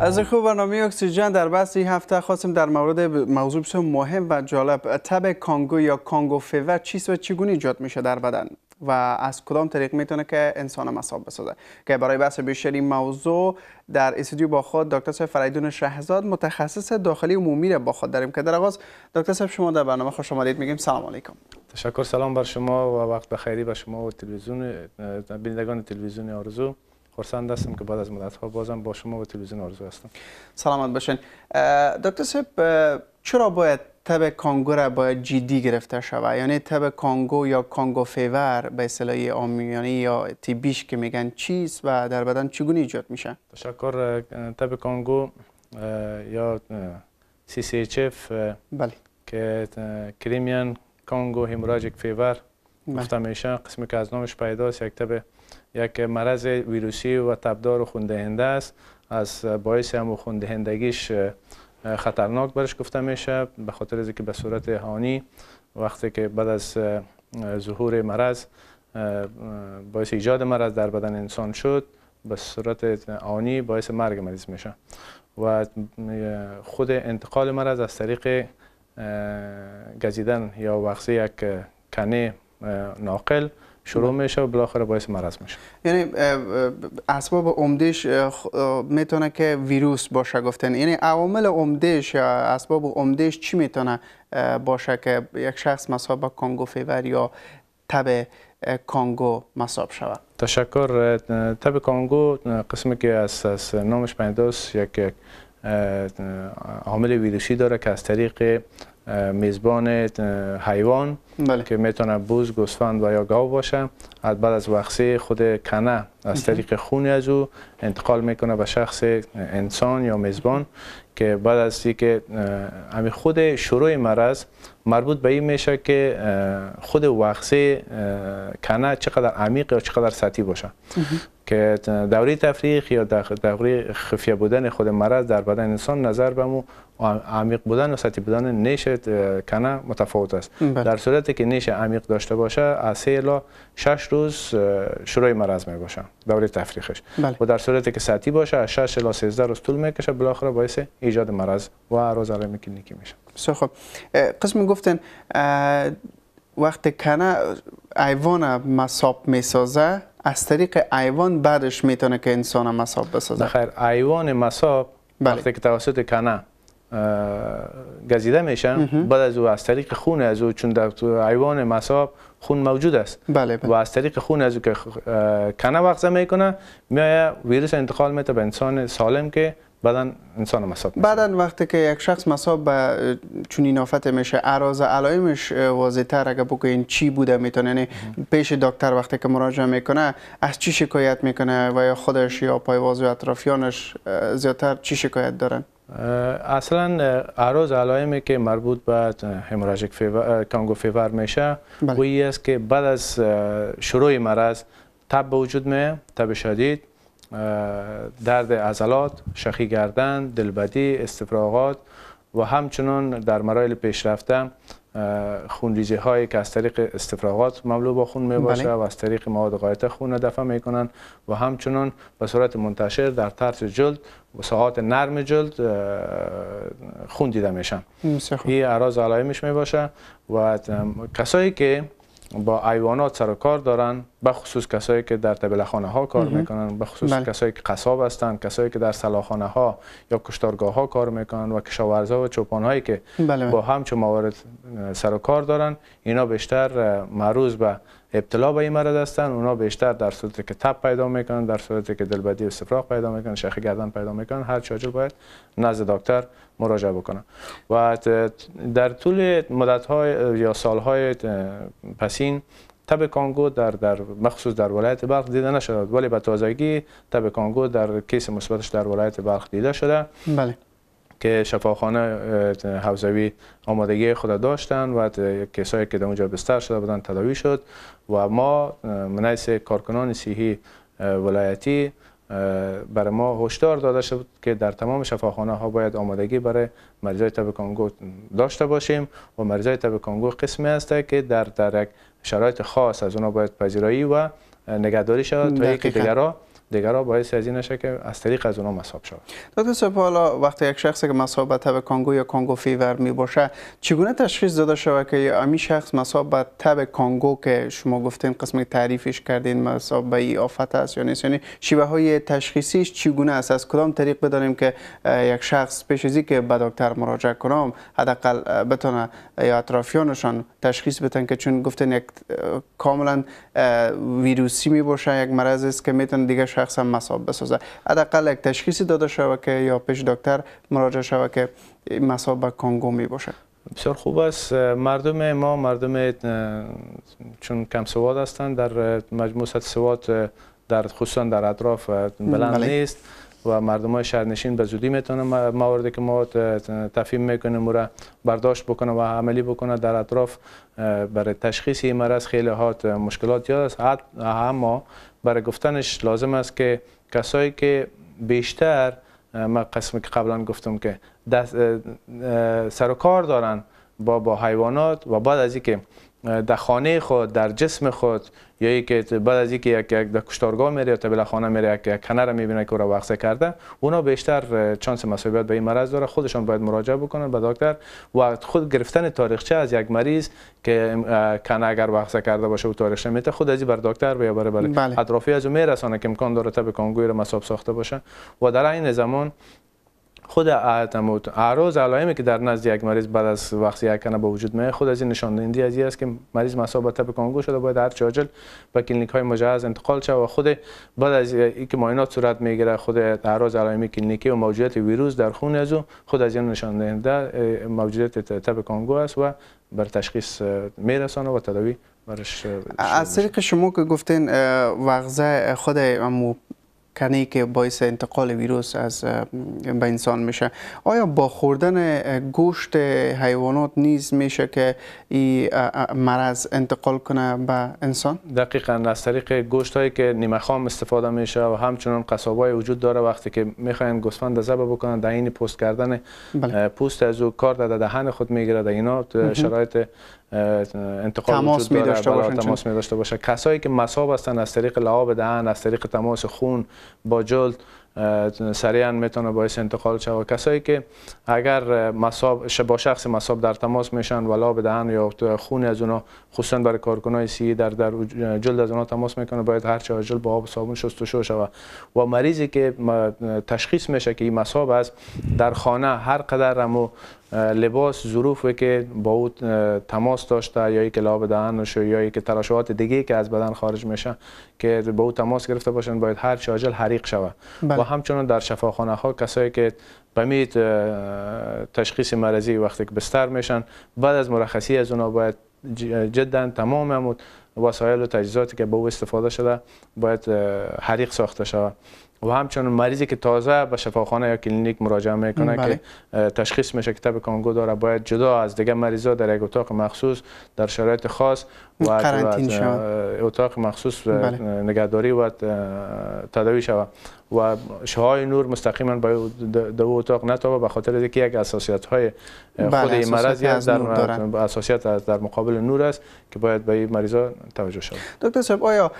از خوب برنامه اکسیژن در بحث این هفته خواستیم در مورد موضوع بسیار مهم و جالب تب کانگو یا کانگو فیور چیست و چگونه ایجاد میشه در بدن و از کدام طریق میتونه که انسان مصاب بسازه که برای بحث بیشتر این موضوع در استودیو با خود دکتر صاحب فریدون شهزاد متخصص داخلی عمومی را با خود داریم که در آغاز دکتر صاحب شما در برنامه خوش آمدید میگیم سلام علیکم تشکر سلام بر شما و وقت بخیری به شما و تلویزیون بینندگان تلویزیون آرزو خورسند هستم که بعد از مدت ها بازم با شما و تلویزیون آرزو هستم سلامت باشین دکتر صاحب چرا باید تب کانگو را باید جدی گرفته شود یعنی تب کانگو یا کانگو فیور به اصطلاح آمیانی یعنی یا تیبیش که میگن چیز و در بدن چگونه ایجاد میشه تشکر تب کانگو یا سی سی اچ اف بله که کریمیان کانگو هیموراجیک فیور بله. گفتم ایشان که از نامش پیداست یک تب یک مرض ویروسی و تبدار و خوندهنده است از باعث هم خوندهندگیش خطرناک برش گفته میشه به خاطر از که به صورت هانی وقتی که بعد از ظهور مرض باعث ایجاد مرض در بدن انسان شد به صورت آنی باعث مرگ مریض میشه و خود انتقال مرض از طریق گزیدن یا وقتی یک کنه ناقل شروع میشه و بالاخره باعث مرض میشه یعنی اسباب عمدهش میتونه که ویروس باشه گفتن یعنی عوامل عمدهش یا اسباب عمدهش چی میتونه باشه که یک شخص مصاب کانگو فیور یا تب کانگو مصاب شود تشکر تب کانگو قسمی که از, نامش پیداست یک عامل ویروسی داره که از طریق میزبان حیوان بله. که میتونه بوز، گسفند و یا گاو باشه از بعد از وقصه خود کنه از طریق خون از او انتقال میکنه به شخص انسان یا میزبان که بعد از که همین خود شروع مرض مربوط به این میشه که خود وقصه کنه چقدر عمیق یا چقدر سطحی باشه که دوری تفریق یا دوری خفیه بودن خود مرض در بدن انسان نظر به مو عمیق بودن و سطحی بودن نیش کنه متفاوت است بله. در صورتی که نیش عمیق داشته باشه از سه الا 6 روز شروع مرض می باشه دوره تفریقش بله. و در صورتی که سطحی باشه از 6 الا 13 روز طول میکشه بالاخره باعث ایجاد مرض و روز علم کلینیکی میشه بسیار خب قسم گفتن وقت کنه ایوان مصاب میسازه از طریق ایوان بعدش میتونه که انسان مصاب بسازه خیر ایوان مصاب بله. وقتی که توسط کنه گزیده میشن بعد از او از طریق خون از او چون در ایوان مصاب خون موجود است بله بله. و از طریق خون از او که کنه وقت میکنه میایه ویروس انتقال میتونه به انسان سالم که بعدا انسان مصاب بعدا وقتی که یک شخص مصاب به چنین آفت میشه اراز علائمش واضح تر اگه بگوین چی بوده میتونه یعنی پیش دکتر وقتی که مراجعه میکنه از چی شکایت میکنه و یا خودش یا پایواز و اطرافیانش زیادتر چی شکایت دارن اصلا اراز علائمی که مربوط به هموراژیک فیور کانگو فیور میشه بله. است که بعد از شروع مرض تب به وجود میه تب شدید درد عضلات، شخی گردن، دلبدی، استفراغات و همچنان در مرایل پیشرفته خونریزی هایی که از طریق استفراغات مملو با خون می باشه بله. و از طریق مواد غایطه خون دفع می کنن و همچنان به صورت منتشر در طرز جلد و ساعات نرم جلد خون دیده میشن این اعراض علائمش می باشه و کسایی که با ایوانات سر و کار دارن به خصوص کسایی که در تبلخانه ها کار میکنن به خصوص بله. کسایی که قصاب هستن کسایی که در سلاخانه ها یا کشتارگاه ها کار میکنن و کشاورزا و چوپان هایی که بله. با همچو موارد سر و کار دارن اینا بیشتر معروض به ابتلا به این مرض هستن اونا بیشتر در صورتی که تب پیدا میکنن در صورتی که دلبدی و استفراغ پیدا میکنن شخی گردن پیدا میکنن هر چاجر باید نزد دکتر مراجعه بکنم و در طول مدت های یا های پسین تب کانگو در در مخصوص در ولایت بلخ دیده نشده ولی به تازگی تب کانگو در کیس مثبتش در ولایت بلخ دیده شده بله که شفاخانه حوزوی آمادگی خود داشتن و کسایی که در اونجا بستر شده بودن تداوی شد و ما منیس کارکنان سیهی ولایتی برای ما هشدار داده شد که در تمام شفاخانه ها باید آمادگی برای مریضای تب کانگو داشته باشیم و مریضای تب کانگو قسمی است که در در شرایط خاص از اونا باید پذیرایی و نگهداری شود تا که دیگرها دیگرا باعث از این نشه که از طریق از اونا مصاب شود دکتر صاحب حالا وقتی یک شخصی که مصاب به تب کانگو یا کانگو فیور می باشه چگونه تشخیص داده شود که امی شخص مصاب به تب کانگو که شما گفتین قسم تعریفش کردین مصاب به این آفت است یا نیست یعنی شیوه های تشخیصیش چگونه است از کدام طریق بدانیم که یک شخص پیش از که به دکتر مراجعه کنم حداقل بتونه یا اطرافیانشان تشخیص بدن که چون گفتن یک کاملا ویروسی می باشه یک مرض است که میتونه دیگه شخص هم مصاب بسازه حداقل یک تشخیصی داده شود که یا پیش دکتر مراجعه شود که مساب به کانگو می باشه بسیار خوب است مردم ما مردم چون کم سواد هستند در مجموع سواد در خصوصا در اطراف بلند بله. نیست و مردم های شهرنشین به زودی میتونن مواردی که ما تفهیم میکنیم را برداشت بکنه و عملی بکنه در اطراف برای تشخیص این مرض خیلی هات مشکلات یاد است اما برای گفتنش لازم است که کسایی که بیشتر ما قسمی که قبلا گفتم که سر و کار دارن با با حیوانات و بعد از اینکه در خانه خود در جسم خود یا اینکه بعد از اینکه یک یک در کشتارگاه میره یا تبله خانه میره یک یک را میبینه که او را وقصه کرده اونا بیشتر چانس مصیبت به این مرض داره خودشان باید مراجعه بکنن به دکتر و خود گرفتن تاریخچه از یک مریض که کنه اگر وقصه کرده باشه و تاریخچه میته خود از بر دکتر بیا بره بله, بله. اطرافی از او میرسانه که امکان داره تب کانگوی را مصاب ساخته باشه و در این زمان خود اعراض علائمی که در نزد یک مریض بعد از وقت یکنه به وجود میاد خود از این نشانه از این است که مریض مصاب به کانگو شده باید هر چاجل به کلینیک های مجهز انتقال شود و خود بعد از اینکه معاینات صورت میگیره خود اعراض علائمی کلینیکی و موجودیت ویروس در خون از او خود از این نشان موجودیت تب کانگو است و بر تشخیص میرسانه و تداوی برش از طریق شما که گفتین وغزه خود کنی که باعث انتقال ویروس از به انسان میشه آیا با خوردن گوشت حیوانات نیز میشه که این مرض انتقال کنه به انسان دقیقا از طریق گوشت هایی که نیمه خام استفاده میشه و همچنان قصابای وجود داره وقتی که میخواین گوسفند ذبح بکنن در این پوست کردن بله. پوست از او کار در دهن خود میگیره اینا شرایط انتقال تماس می داشته تماس می داشته باشه کسایی که مصاب هستن از طریق لعاب دهن از طریق تماس خون با جلد سریعا میتونه باعث انتقال شود کسایی که اگر مصاب با شخص مصاب در تماس میشن و لعاب دهن یا خون از اونها خصوصا برای کارکنای سی در در جلد از اونها تماس میکنه باید هر چه جلد با آب صابون شستشو شود و مریضی که تشخیص میشه که این مصاب است در خانه هر قدر لباس ظروفی که با او تماس داشته یا که لاب دهنش یا که ترشحات دیگه که از بدن خارج میشه که با او تماس گرفته باشن باید هر چاجل حریق شود بله. و همچنان در شفاخانه ها کسایی که به تشخیص مرضی وقتی که بستر میشن بعد از مرخصی از اونا باید جدا تمام امود وسایل و تجهیزاتی که به او استفاده شده باید حریق ساخته شود و همچنین مریضی که تازه به شفاخانه یا کلینیک مراجعه میکنه بله. که تشخیص میشه که تب کانگو داره باید جدا از دیگه مریضا در یک اتاق مخصوص در شرایط خاص و اتاق مخصوص بله. نگهداری و تداوی شود و شهای نور مستقیما به دو اتاق نتابه به خاطر اینکه یک اساسیت های بله، خود این مرض در اساسیت در مقابل نور است که باید به این مریضا توجه شود دکتر صاحب آیا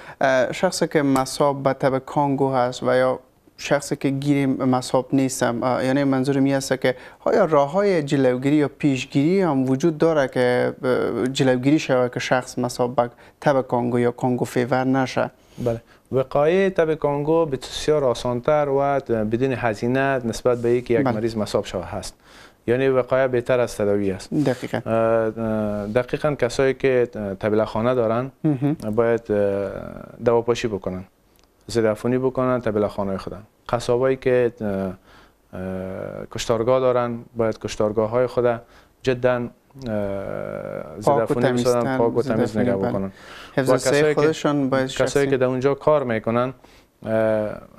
شخصی که مصاب به تب کانگو هست و یا شخصی که گیر مصاب نیستم یعنی منظورم این است که آیا راه های جلوگیری یا پیشگیری هم وجود داره که جلوگیری شود که شخص مصاب به تب کانگو یا کانگو فیور نشه بله وقایه تب کانگو بسیار آسانتر و بدون هزینه نسبت به یک یک بله. مریض مصاب شود هست یعنی وقایه بهتر از تداوی است دقیقا دقیقا کسایی که تبله خانه دارن باید دواپاشی بکنن زدفونی بکنن تا خانه خودن قصابایی که کشتارگاه دارن باید کشتارگاه های خود جدا زیرفونی بسازن پاک و تمیز نگه بله. بکنن حفظ کسایی که در اونجا کار میکنن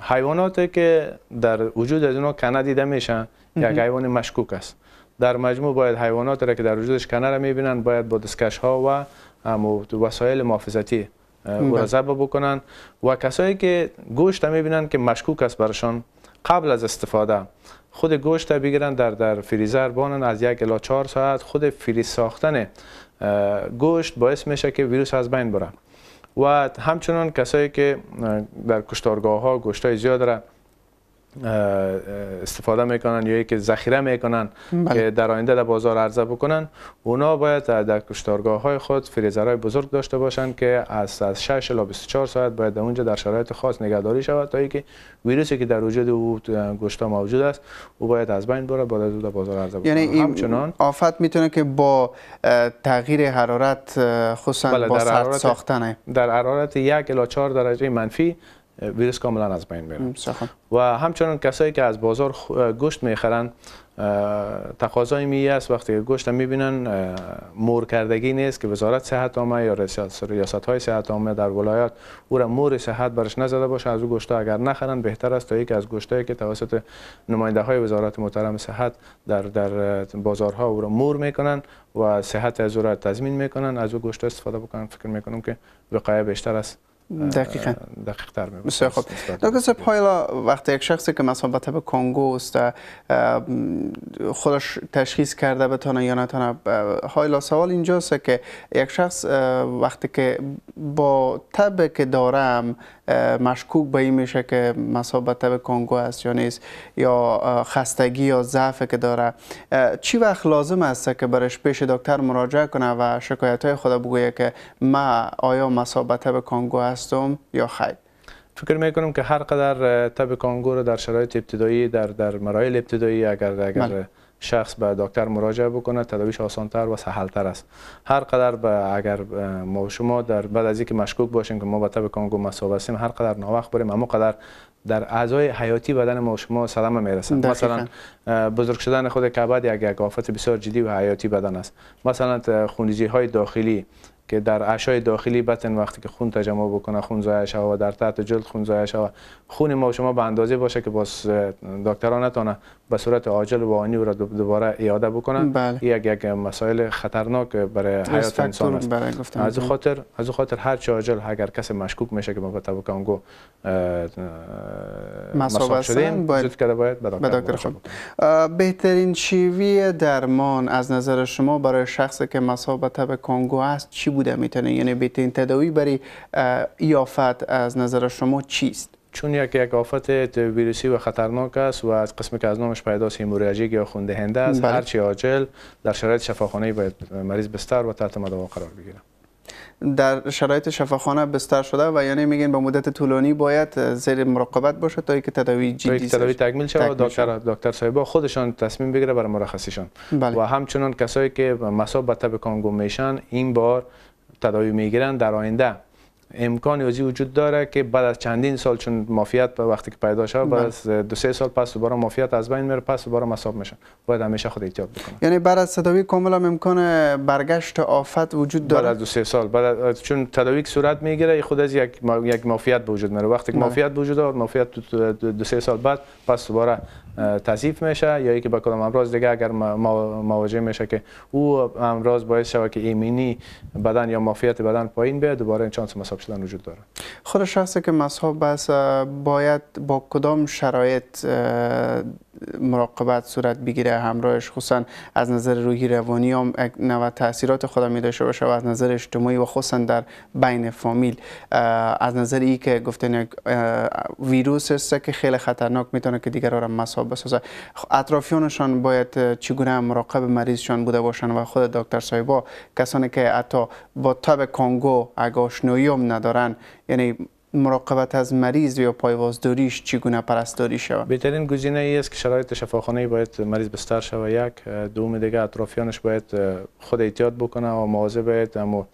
حیواناتی که در وجود از اونا کنه دیده میشن یک حیوان مشکوک است در مجموع باید حیوانات را که در وجودش کنه را میبینن باید با دستکش ها و وسایل محافظتی او را بله. بکنن و کسایی که گوشت میبینن که مشکوک است برشان قبل از استفاده خود گوشت بگیرن در در فریزر بانن از یک الا چهار ساعت خود فریز ساختن گوشت باعث میشه که ویروس از بین بره و همچنان کسایی که در کشتارگاه ها گوشت های زیاد استفاده میکنن یا که ذخیره میکنن بله. که در آینده در بازار عرضه بکنن اونا باید در کشتارگاه های خود فریزرهای بزرگ داشته باشند که از از 6 تا 24 ساعت باید در اونجا در شرایط خاص نگهداری شود تا اینکه ویروسی که در وجود او گشتا موجود است او باید از بین بره بعد در بازار عرضه بکنن یعنی این همچنان آفت میتونه که با تغییر حرارت خصوصا بله با ساختن در حرارت 1 الی 4 درجه منفی ویروس کاملا از بین میره و همچنان کسایی که از بازار گوشت میخرن تقاضای می است وقتی گوشت میبینن مور کردگی نیست که وزارت صحت آمه یا ریاست های صحت آمه در ولایات او را مور صحت برش نزده باشه از او گوشت اگر نخرن بهتر است تا یکی از گوشت که توسط نماینده های وزارت محترم صحت در در بازارها او را مور میکنن و صحت از او را تضمین میکنن از او گوشت استفاده بکنن فکر میکنم که وقایه بیشتر است دقیقا دقیق تر بسیار خوب دکتر صاحب حالا وقتی یک شخصی که مثلا به کنگو است خودش تشخیص کرده بتانه یا نتانه حالا سوال اینجاست که یک شخص وقتی که با تب که دارم مشکوک به این میشه که مثلا تب کنگو است یا نیست یا خستگی یا ضعف که داره چی وقت لازم است که برش پیش دکتر مراجعه کنه و شکایت های خود بگویه که ما آیا مثلا تب کنگو است هستم یا خیر فکر می میکنم که هر قدر تب کانگو رو در شرایط ابتدایی در در مراحل ابتدایی اگر اگر بله. شخص به دکتر مراجعه بکنه تداویش آسانتر و تر است هر قدر به اگر ما شما در بعد از اینکه مشکوک باشیم که ما به تب کانگو مصاب هستیم هر قدر ناوقت بریم اما قدر در اعضای حیاتی بدن ما شما صدمه میرسه مثلا بزرگ شدن خود کبد یک یک آفت بسیار جدی و حیاتی بدن است مثلا خونریزی های داخلی که در اعشای داخلی بدن وقتی که خون تجمع بکنه خون زایه شوه و در تحت جلد خون زایه شوه خون ما شما به اندازه باشه که باز دکترها نتونه به صورت عاجل و آنی را دوباره ایاده بکنن بله. یک یک مسائل خطرناک برای حیات انسان است از خاطر از خاطر هر چه عاجل اگر کسی مشکوک میشه که ما به تبوکنگو مصاب شدیم باید کرده باید به دکتر خود بهترین شیوه درمان از نظر شما برای شخصی که مصاب به کنگو است چی بود بوده میتونه یعنی بهترین تداوی برای ای از نظر شما چیست چون یک یک آفت ویروسی و خطرناک است و از قسمی که از نامش پیداست هیموراژی یا خون دهنده است هر بله. هرچی عاجل در شرایط شفاخانه باید مریض بستر و تحت مداوا قرار بگیره در شرایط شفاخانه بستر شده و یعنی میگن با مدت طولانی باید زیر مراقبت باشه تا اینکه تداوی جدی تا تداوی تکمیل شود دکتر دکتر صاحب خودشان تصمیم بگیره برای مرخصیشان بله. و همچنان کسایی که مصاب به تب کانگو میشن این بار تداوی میگیرن در آینده امکان ازی وجود داره که بعد از چندین سال چون مافیات به وقتی که پیدا شد بعد بله. از دو سه سال پس دوباره مافیات از بین میره پس دوباره مصاب میشن باید همیشه خود احتیاط بکنن یعنی بعد از تداوی کاملا امکان برگشت آفت وجود داره بعد از دو سه سال بعد از چون تداوی صورت میگیره خود از یک ما... یک مافیات به وجود میره وقتی که بله. مافیات وجود داره مافیات دو سه سال بعد پس دوباره تصیف میشه یا که با کدام امراض دیگه اگر مواجه میشه که او امراض باعث شوه که ایمینی بدن یا مافیت بدن پایین بیاد دوباره این چانس مصاب شدن وجود داره خود شخصی که مصاب است باید با کدام شرایط مراقبت صورت بگیره همراهش خصوصا از نظر روحی روانی هم نوع تاثیرات خدا می داشته باشه و از نظر اجتماعی و خصوصا در بین فامیل از نظر ای که گفتن ویروس است که خیلی خطرناک میتونه که دیگر را مصاب بسازه خب، اطرافیانشان باید چگونه مراقب مریضشان بوده باشن و خود دکتر سایبا کسانی که حتی با تب کانگو اگه آشنایی هم ندارن یعنی مراقبت از مریض یا پایوازداریش چگونه پرستاری شود بهترین گزینه ای است که شرایط شفاخانه باید مریض بستر شود یک دوم دیگه اطرافیانش باید خود احتیاط بکنه و مواظب باید اما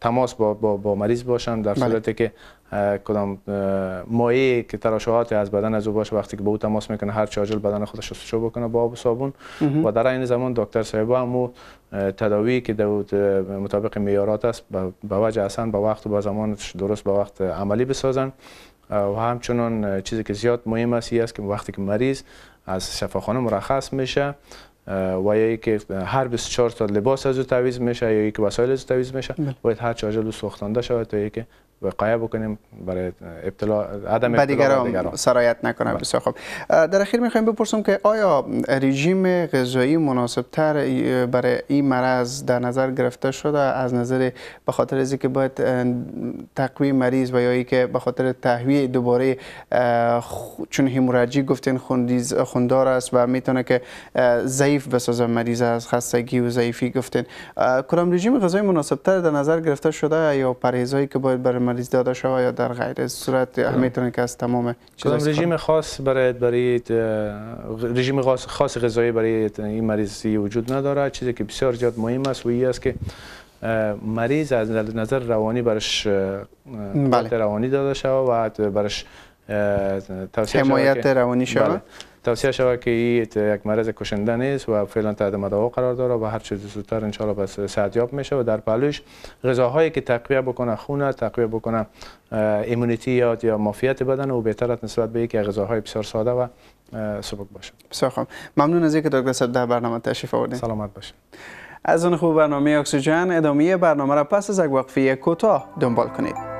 تماس با, با, با مریض باشن در بله. صورتی که کدام مایه که تراشوهاتی از بدن از او باشه وقتی که به او تماس میکنه هر چاجل بدن خودش شو بکنه با آب و صابون و در این زمان دکتر صاحب هم تداوی که مطابق معیارات است به وجه اصلا به وقت و به زمان درست به وقت عملی بسازن و همچنان چیزی که زیاد مهم است است که وقتی که مریض از شفاخانه مرخص میشه و یا که هر 24 تا لباس از او تعویض میشه یا که وسایل از او تعویض میشه بله. باید هر چاجل سوختانده شود تا که وقایه بکنیم برای ابتلا عدم ابتلا سرایت نکنه بله. بسیار خوب در اخیر میخوایم بپرسم که آیا رژیم غذایی مناسب تر برای این مرض در نظر گرفته شده از نظر به خاطر از که باید تقوی مریض و یا که به خاطر تهویه دوباره چون هموراجی گفتین خوندیز خوندار است و میتونه که ضعیف بسازه مریض از خستگی و ضعیفی گفتین کدام رژیم غذایی مناسب در نظر گرفته شده یا پرهیزایی که باید برای مریض داده شود یا در غیر صورت بله. میتونه که از تمام کدام رژیم خاص برای برای رژیم خاص غذایی برای این مریضی وجود نداره چیزی که بسیار زیاد مهم است و این است که مریض از نظر روانی برش بله. روانی داده شود و برش حمایت روانی شود بله. توصیه شود که این یک مرض کشنده نیست و فعلا تحت مداوا قرار داره و هر چه زودتر ان بس صحتیاب میشه و در پلوش غذاهایی که تقویه بکنه خونه تقویه بکنه ایمونیتی یا یا مافیت بدن او بهتر نسبت به یک غذاهای بسیار ساده و سبک باشه بسیار خوب ممنون از اینکه دکتر صد در برنامه تشریف آوردین سلامت باشید از اون خوب برنامه اکسیژن ادامه برنامه را پس از یک وقفه کوتاه دنبال کنید